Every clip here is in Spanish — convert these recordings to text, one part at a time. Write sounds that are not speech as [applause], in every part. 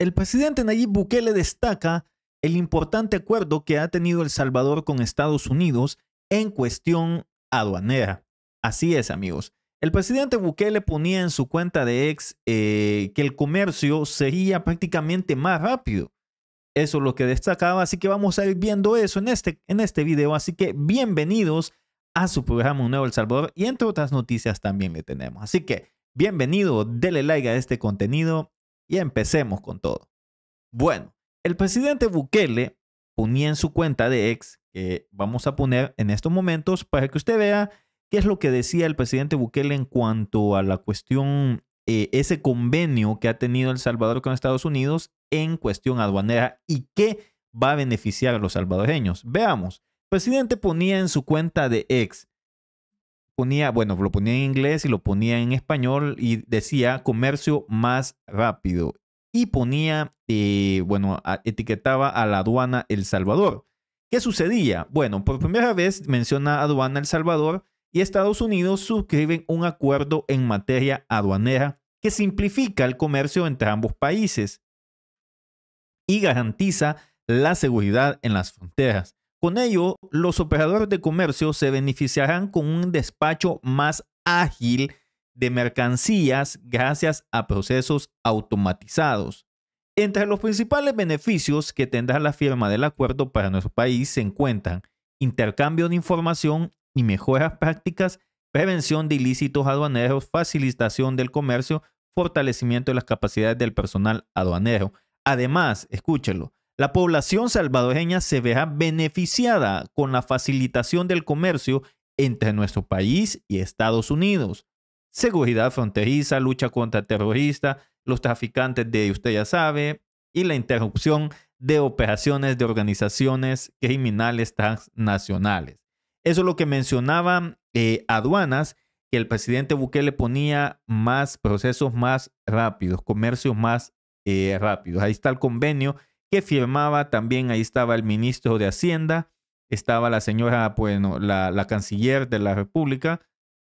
El presidente Nayib Bukele destaca el importante acuerdo que ha tenido El Salvador con Estados Unidos en cuestión aduanera. Así es, amigos. El presidente Bukele ponía en su cuenta de ex eh, que el comercio sería prácticamente más rápido. Eso es lo que destacaba, así que vamos a ir viendo eso en este, en este video. Así que bienvenidos a su programa Un Nuevo El Salvador y entre otras noticias también le tenemos. Así que bienvenido, dele like a este contenido y empecemos con todo. Bueno, el presidente Bukele ponía en su cuenta de ex, que vamos a poner en estos momentos para que usted vea qué es lo que decía el presidente Bukele en cuanto a la cuestión, eh, ese convenio que ha tenido El Salvador con Estados Unidos en cuestión aduanera y qué va a beneficiar a los salvadoreños. Veamos, el presidente ponía en su cuenta de ex, ponía, bueno, lo ponía en inglés y lo ponía en español y decía comercio más rápido. Y ponía, eh, bueno, etiquetaba a la aduana El Salvador. ¿Qué sucedía? Bueno, por primera vez menciona aduana El Salvador y Estados Unidos suscriben un acuerdo en materia aduanera que simplifica el comercio entre ambos países y garantiza la seguridad en las fronteras. Con ello, los operadores de comercio se beneficiarán con un despacho más ágil de mercancías gracias a procesos automatizados. Entre los principales beneficios que tendrá la firma del acuerdo para nuestro país se encuentran intercambio de información y mejoras prácticas, prevención de ilícitos aduaneros, facilitación del comercio, fortalecimiento de las capacidades del personal aduanero. Además, escúchenlo. La población salvadoreña se verá beneficiada con la facilitación del comercio entre nuestro país y Estados Unidos. Seguridad fronteriza, lucha contra terroristas, los traficantes de usted ya sabe, y la interrupción de operaciones de organizaciones criminales transnacionales. Eso es lo que mencionaba eh, aduanas, que el presidente Bukele ponía más procesos más rápidos, comercios más eh, rápidos. Ahí está el convenio que firmaba, también ahí estaba el ministro de Hacienda, estaba la señora, bueno, la, canciller de la República,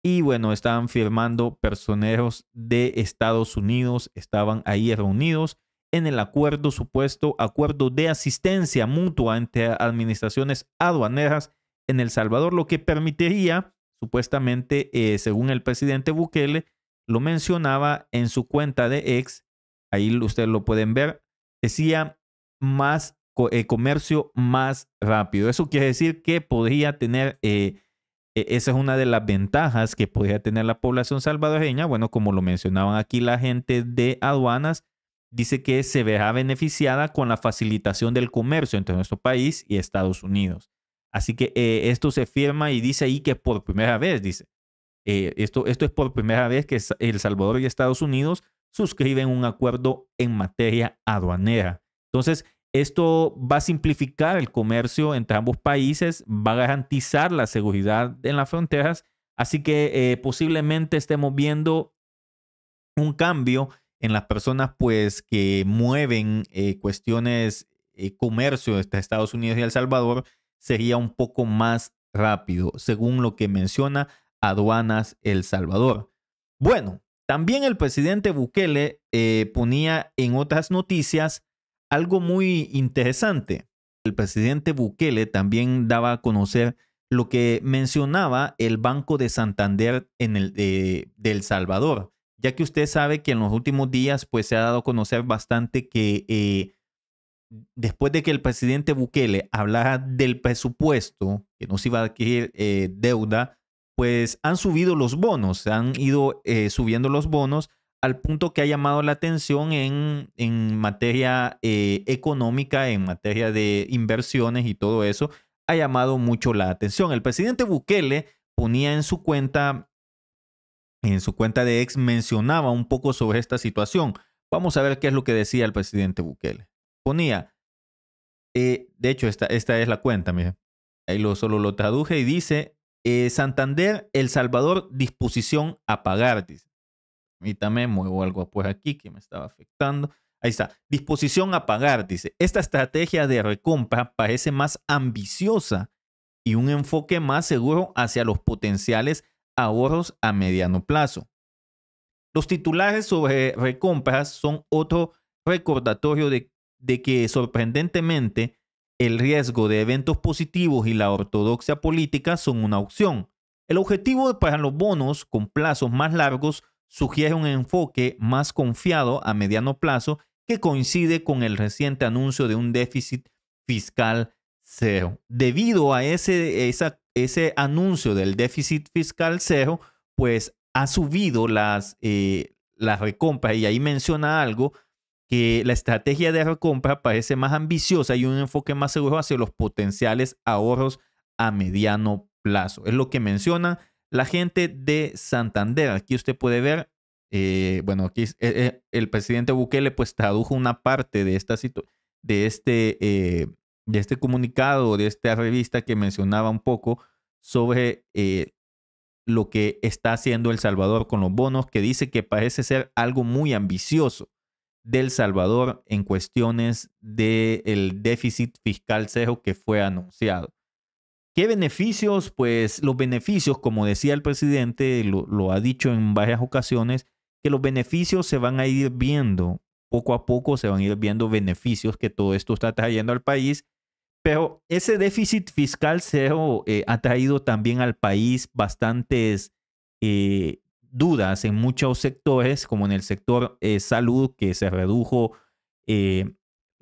y bueno, estaban firmando personeros de Estados Unidos, estaban ahí reunidos en el acuerdo supuesto, acuerdo de asistencia mutua entre administraciones aduaneras en El Salvador, lo que permitiría, supuestamente, eh, según el presidente Bukele, lo mencionaba en su cuenta de ex, ahí ustedes lo pueden ver, decía más eh, comercio más rápido. Eso quiere decir que podría tener, eh, e, esa es una de las ventajas que podría tener la población salvadoreña. Bueno, como lo mencionaban aquí la gente de aduanas, dice que se verá beneficiada con la facilitación del comercio entre nuestro país y Estados Unidos. Así que eh, esto se firma y dice ahí que por primera vez, dice, esto, esto es por primera vez que El Salvador y Estados Unidos suscriben un acuerdo en materia aduanera. Entonces, esto va a simplificar el comercio entre ambos países, va a garantizar la seguridad en las fronteras, así que eh, posiblemente estemos viendo un cambio en las personas pues que mueven eh, cuestiones de eh, comercio entre Estados Unidos y El Salvador sería un poco más rápido, según lo que menciona Aduanas El Salvador. Bueno, también el presidente Bukele ponía en otras noticias algo muy interesante, el presidente Bukele también daba a conocer lo que mencionaba el Banco de Santander en el, eh, de, El Salvador, ya que usted sabe que en los últimos días pues se ha dado a conocer bastante que eh, después de que el presidente Bukele hablara del presupuesto, que no se iba a adquirir eh, deuda, pues han subido los bonos, han ido subiendo los bonos al punto que ha llamado la atención en, materia eh, económica, en materia de inversiones y todo eso, ha llamado mucho la atención. El presidente Bukele ponía en su cuenta, en su cuenta de ex, mencionaba un poco sobre esta situación. Vamos a ver qué es lo que decía el presidente Bukele. Ponía, eh, de hecho, esta, esta es la cuenta, mire. Ahí lo, solo lo traduje y dice, eh, Santander, El Salvador, disposición a pagar, dice también muevo algo pues aquí que me estaba afectando. Ahí está. Disposición a pagar, dice. Esta estrategia de recompra parece más ambiciosa y un enfoque más seguro hacia los potenciales ahorros a mediano plazo. Los titulares sobre recompras son otro recordatorio de que sorprendentemente el riesgo de eventos positivos y la ortodoxia política son una opción. El objetivo para los bonos con plazos más largos sugiere un enfoque más confiado a mediano plazo que coincide con el reciente anuncio de un déficit fiscal cero. Debido a ese, esa, ese anuncio del déficit fiscal cero, pues ha subido las, eh, las recompras y ahí menciona algo que la estrategia de recompra parece más ambiciosa y un enfoque más seguro hacia los potenciales ahorros a mediano plazo. Es lo que menciona la gente de Santander, aquí usted puede ver, eh, bueno, aquí eh, eh, el presidente Bukele pues tradujo una parte de, esta de, este, de este comunicado, de esta revista que mencionaba un poco sobre lo que está haciendo El Salvador con los bonos, que dice que parece ser algo muy ambicioso del Salvador en cuestiones del déficit fiscal cejo que fue anunciado. ¿Qué beneficios? Pues los beneficios, como decía el presidente, lo, ha dicho en varias ocasiones, que los beneficios se van a ir viendo, poco a poco se van a ir viendo beneficios que todo esto está trayendo al país, pero ese déficit fiscal cero eh, ha traído también al país bastantes eh, dudas en muchos sectores, como en el sector eh, salud, que se redujo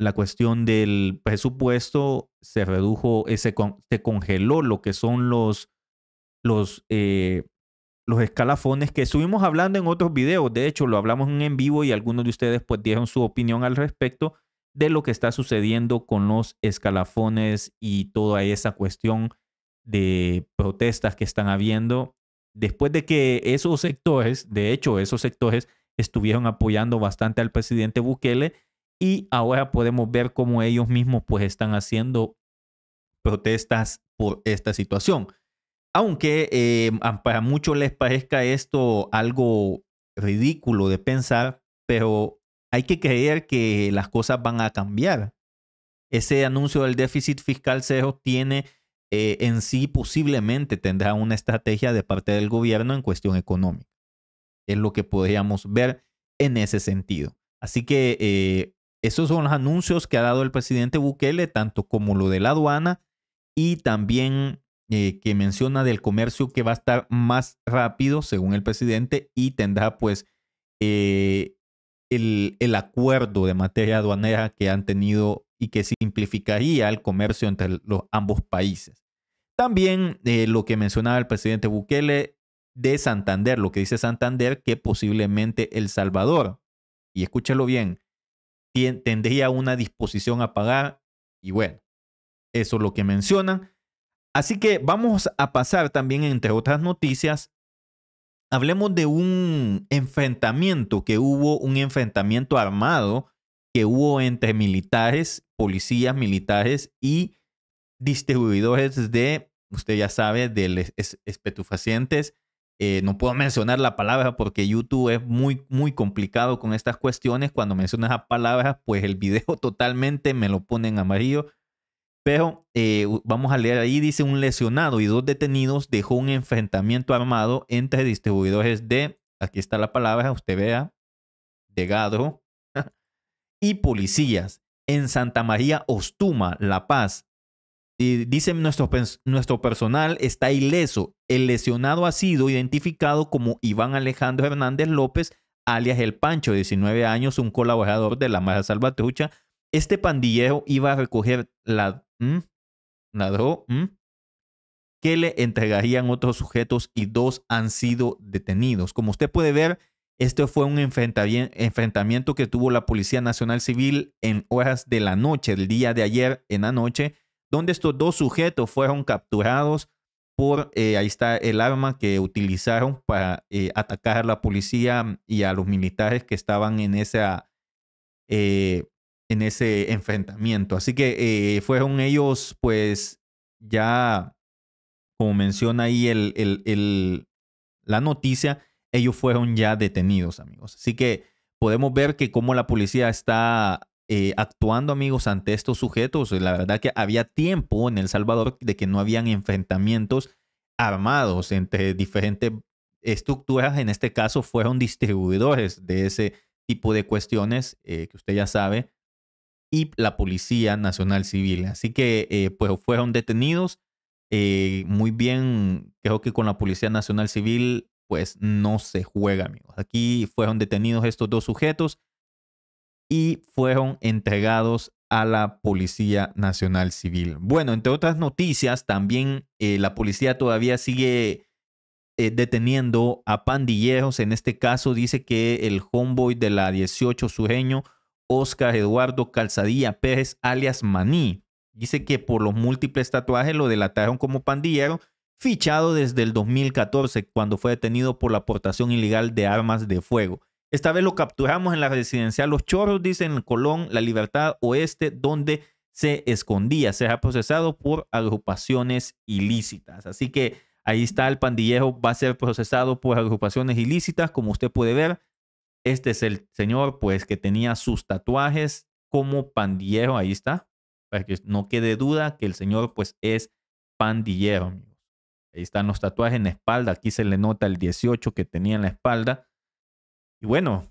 la cuestión del presupuesto se redujo, eh, se, se congeló lo que son los, los, eh, los escalafones que estuvimos hablando en otros videos. De hecho, lo hablamos en vivo y algunos de ustedes pues dieron su opinión al respecto de lo que está sucediendo con los escalafones y toda esa cuestión de protestas que están habiendo después de que esos sectores, de hecho, esos sectores estuvieron apoyando bastante al presidente Bukele y ahora podemos ver cómo ellos mismos pues están haciendo protestas por esta situación. Aunque em, para muchos les parezca esto algo ridículo de pensar, pero hay que creer que las cosas van a cambiar. Ese anuncio del déficit fiscal cero tiene eh, en sí posiblemente tendrá una estrategia de parte del gobierno en cuestión económica. Es lo que podríamos ver en ese sentido. Así que eh, esos son los anuncios que ha dado el presidente Bukele, tanto como lo de la aduana y también eh, que menciona del comercio que va a estar más rápido, según el presidente, y tendrá pues eh, el, acuerdo de materia aduanera que han tenido y que simplificaría el comercio entre los ambos países. También eh, lo que mencionaba el presidente Bukele de Santander, lo que dice Santander, que posiblemente El Salvador, y escúchalo bien, tendría una disposición a pagar y bueno, eso es lo que mencionan. Así que vamos a pasar también, entre otras noticias, hablemos de un enfrentamiento que hubo, un enfrentamiento armado que hubo entre militares, policías militares y distribuidores de, usted ya sabe, de espetufacientes eh, no puedo mencionar la palabra porque YouTube es muy, muy complicado con estas cuestiones. Cuando mencionas las palabras, pues el video [laughs] totalmente me lo pone en amarillo. Pero eh, vamos a leer ahí, dice un lesionado y dos detenidos dejó un enfrentamiento armado entre distribuidores de, aquí está la palabra, usted vea, de Gadro, [laughs] y policías en Santa María Ostuma, La Paz, Dice nuestro, nuestro personal está ileso. El lesionado ha sido identificado como Iván Alejandro Hernández López, alias El Pancho, 19 años, un colaborador de la Maja Salvatrucha. Este pandillero iba a recoger la... droga que le entregarían otros sujetos y dos han sido detenidos. Como usted puede ver, este fue un enfrentamiento que tuvo la Policía Nacional Civil en horas de la noche, el día de ayer en la noche, donde estos dos sujetos fueron capturados por, eh, ahí está el arma que utilizaron para eh, atacar a la policía y a los militares que estaban en eh, en ese enfrentamiento. Así que fueron ellos, pues, ya, como menciona ahí la noticia, ellos fueron ya detenidos, amigos. Así que podemos ver que como la policía está eh, actuando, amigos, ante estos sujetos. Eh, la verdad que había tiempo en El Salvador de que no habían enfrentamientos armados entre diferentes estructuras. En este caso, fueron distribuidores de ese tipo de cuestiones eh, que usted ya sabe y la Policía Nacional Civil. Así que pues fueron detenidos muy bien. Creo que con la Policía Nacional Civil pues no se juega, amigos. Aquí fueron detenidos estos dos sujetos y fueron entregados a la Policía Nacional Civil. Bueno, entre otras noticias, también eh, la policía todavía sigue eh, deteniendo a pandilleros. En este caso, dice que el homeboy de la 18 sujeño, Oscar Eduardo Calzadilla Pérez, alias Maní, dice que por los múltiples tatuajes lo delataron como pandillero, fichado desde el 2014, cuando fue detenido por la aportación ilegal de armas de fuego. Esta vez lo capturamos en la residencial Los Chorros, dice en Colón, La Libertad Oeste, donde se escondía. Se ha procesado por agrupaciones ilícitas. Así que ahí está el pandillero, va a ser procesado por agrupaciones ilícitas. Como usted puede ver, este es el señor, pues, que tenía sus tatuajes como pandillero. Ahí está. Para que no quede duda que el señor, pues, es pandillero, amigos. Ahí están los tatuajes en la espalda. Aquí se le nota el 18 que tenía en la espalda. Y bueno,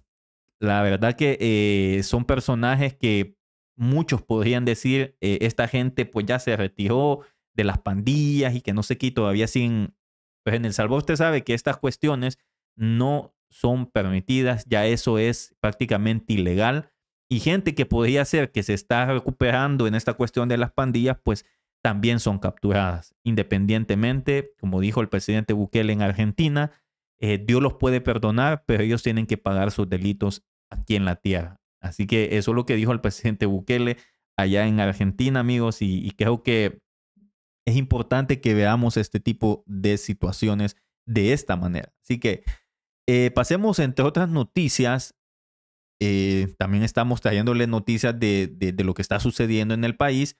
la verdad que eh, son personajes que muchos podrían decir, eh, esta gente pues ya se retiró de las pandillas y que no sé qué, todavía sin... Pues en El Salvador usted sabe que estas cuestiones no son permitidas, ya eso es prácticamente ilegal. Y gente que podría ser que se está recuperando en esta cuestión de las pandillas, pues también son capturadas, independientemente, como dijo el presidente Bukele en Argentina, eh, Dios los puede perdonar, pero ellos tienen que pagar sus delitos aquí en la tierra. Así que eso es lo que dijo el presidente Bukele allá en Argentina, amigos, y, creo que es importante que veamos este tipo de situaciones de esta manera. Así que eh, pasemos, entre otras noticias, eh, también estamos trayéndole noticias de, lo que está sucediendo en el país.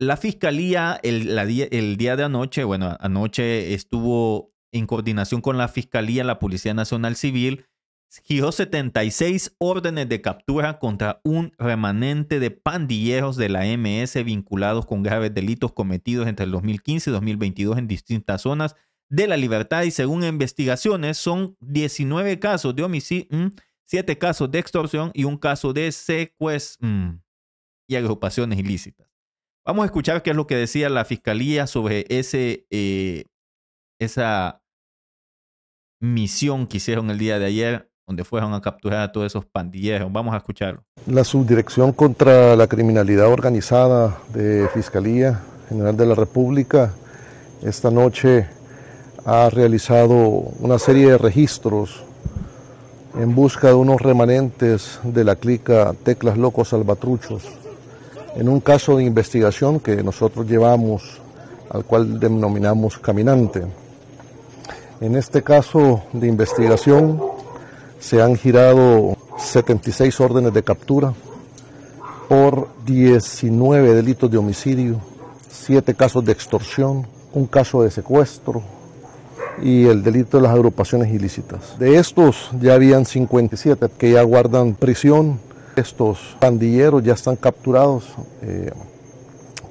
La fiscalía la, el día de anoche, bueno, anoche estuvo en coordinación con la Fiscalía, la Policía Nacional Civil, giró 76 órdenes de captura contra un remanente de pandilleros de la MS vinculados con graves delitos cometidos entre el 2015 y 2022 en distintas zonas de la libertad y según investigaciones son 19 casos de homicidio, 7 mm, casos de extorsión y un caso de secuestro mm, y agrupaciones ilícitas. Vamos a escuchar qué es lo que decía la fiscalía sobre ese eh, esa misión que hicieron el día de ayer, donde fueron a capturar a todos esos pandilleros. Vamos a escucharlo. La Subdirección contra la Criminalidad Organizada de Fiscalía General de la República esta noche ha realizado una serie de registros en busca de unos remanentes de la clica Teclas Locos Salvatruchos, en un caso de investigación que nosotros llevamos, al cual denominamos Caminante. En este caso de investigación se han girado 76 órdenes de captura por 19 delitos de homicidio, 7 casos de extorsión, un caso de secuestro y el delito de las agrupaciones ilícitas. De estos ya habían 57 que ya guardan prisión. Estos pandilleros ya están capturados eh,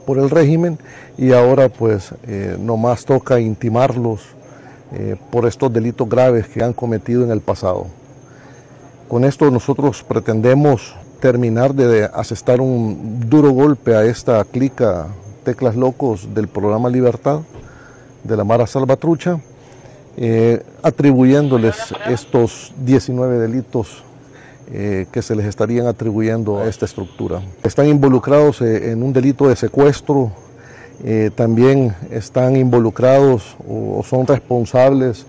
por el régimen y ahora pues eh, nomás toca intimarlos eh, por estos delitos graves que han cometido en el pasado. Con esto nosotros pretendemos terminar de asestar un duro golpe a esta clica Teclas Locos del programa Libertad de la Mara Salvatrucha, eh, atribuyéndoles estos 19 delitos eh, que se les estarían atribuyendo a esta estructura. Están involucrados en un delito de secuestro, eh, también están involucrados o, son responsables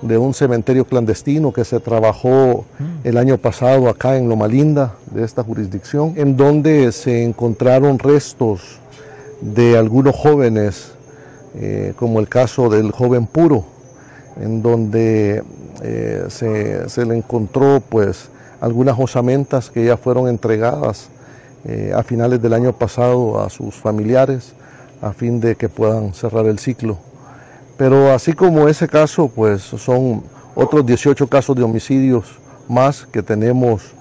de un cementerio clandestino que se trabajó el año pasado acá en Loma Linda, de esta jurisdicción, en donde se encontraron restos de algunos jóvenes, eh, como el caso del joven Puro, en donde eh, se, se, le encontró pues algunas osamentas que ya fueron entregadas a finales del año pasado a sus familiares a fin de que puedan cerrar el ciclo. Pero así como ese caso, pues son otros 18 casos de homicidios más que tenemos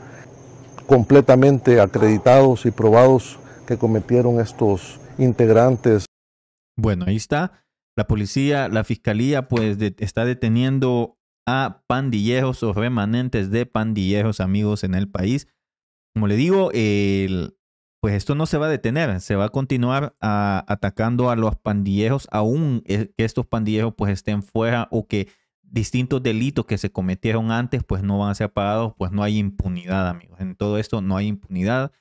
completamente acreditados y probados que cometieron estos integrantes. Bueno, ahí está. La policía, la fiscalía, pues está deteniendo a pandilleros o remanentes de pandilleros amigos en el país. Como le digo, el, pues esto no se va a detener, se va a continuar a, atacando a los pandilleros, aún e, que estos pandilleros pues estén fuera o que distintos delitos que se cometieron antes pues no van a ser pagados, pues no hay impunidad amigos, en todo esto no hay impunidad.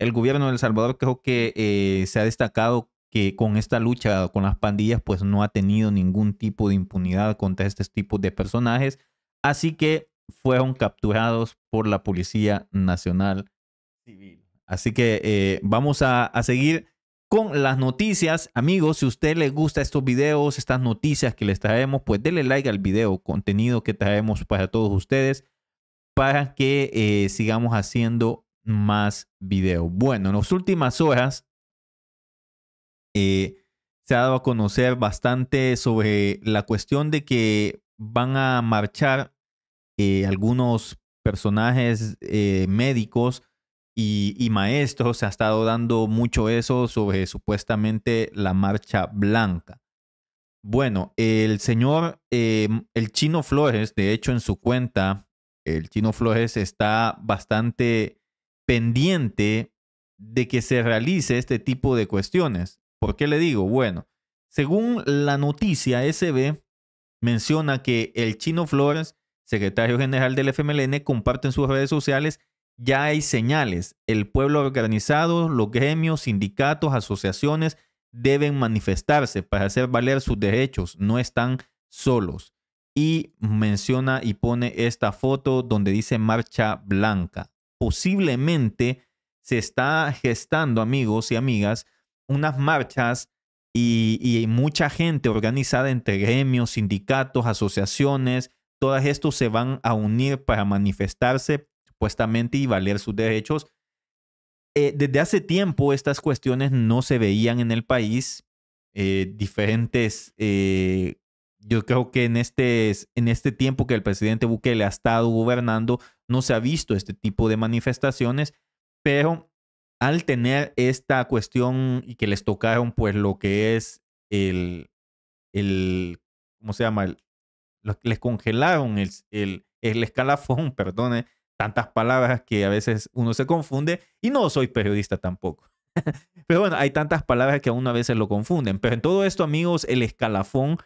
El gobierno de El Salvador creo que eh, se ha destacado que con esta lucha con las pandillas pues no ha tenido ningún tipo de impunidad contra este tipo de personajes, así que fueron capturados por la Policía Nacional Civil. Así que eh, vamos a, seguir con las noticias. Amigos, si a usted le gusta estos videos, estas noticias que les traemos, pues denle like al video, contenido que traemos para todos ustedes, para que eh, sigamos haciendo más videos. Bueno, en las últimas horas eh, se ha dado a conocer bastante sobre la cuestión de que van a marchar algunos personajes médicos y, Maestro maestros, se ha estado dando mucho eso sobre supuestamente la marcha blanca. Bueno, el señor, eh, el chino Flores, de hecho en su cuenta, el chino Flores está bastante pendiente de que se realice este tipo de cuestiones. ¿Por qué le digo? Bueno, según la noticia SB, menciona que el chino Flores, secretario general del FMLN, comparte en sus redes sociales ya hay señales. El pueblo organizado, los gremios, sindicatos, asociaciones deben manifestarse para hacer valer sus derechos. No están solos. Y menciona y pone esta foto donde dice marcha blanca. Posiblemente se está gestando, amigos y amigas, unas marchas y, mucha gente organizada entre gremios, sindicatos, asociaciones, todas estos se van a unir para manifestarse supuestamente y valer sus derechos. Eh, desde hace tiempo estas cuestiones no se veían en el país. Eh, diferentes, eh, yo creo que en este, en este tiempo que el presidente Bukele ha estado gobernando, no se ha visto este tipo de manifestaciones, pero al tener esta cuestión y que les tocaron pues lo que es el, el ¿cómo se llama? El, les congelaron el, el, el escalafón, [laughs] perdone, tantas palabras que a veces uno se confunde y no soy periodista tampoco. [laughs] Pero bueno, hay tantas palabras que a uno a veces lo confunden. Pero en todo esto, amigos, el escalafón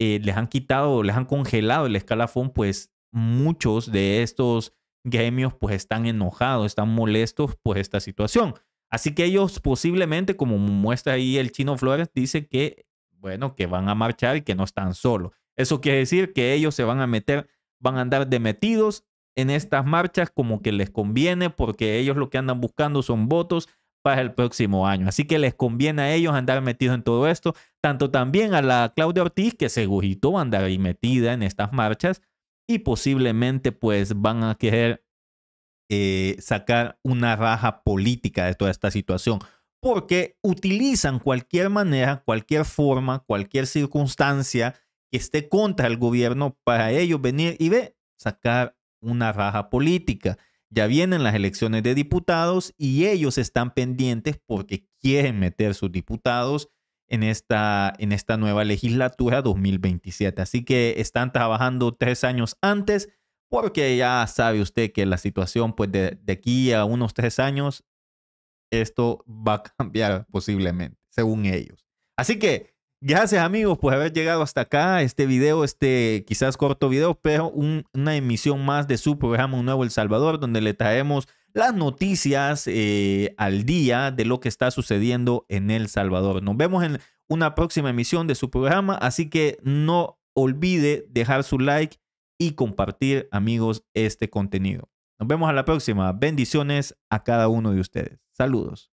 eh, les han quitado, les han congelado el escalafón, pues muchos de estos gremios pues están enojados, están molestos por esta situación. Así que ellos posiblemente, como muestra ahí el chino Flores, dice que, bueno, que van a marchar y que no están solos. Eso quiere decir que ellos se van a meter, van a andar demetidos en estas marchas como que les conviene porque ellos lo que andan buscando son votos para el próximo año. Así que les conviene a ellos andar metidos en todo esto, tanto también a la Claudia Ortiz, que segurito va a andar ahí metida en estas marchas y posiblemente pues van a querer eh, sacar una raja política de toda esta situación, porque utilizan cualquier manera, cualquier forma, cualquier circunstancia que esté contra el gobierno para ellos venir y ver, sacar una raja política. Ya vienen las elecciones de diputados y ellos están pendientes porque quieren meter sus diputados en esta, en esta nueva legislatura 2027. Así que están trabajando tres años antes porque ya sabe usted que la situación pues de, de aquí a unos tres años esto va a cambiar posiblemente, según ellos. Así que Gracias amigos por haber llegado hasta acá, este video, este quizás corto video, pero una emisión más de su programa Un Nuevo El Salvador, donde le traemos las noticias eh, al día de lo que está sucediendo en El Salvador. Nos vemos en una próxima emisión de su programa, así que no olvide dejar su like y compartir amigos este contenido. Nos vemos a la próxima. Bendiciones a cada uno de ustedes. Saludos.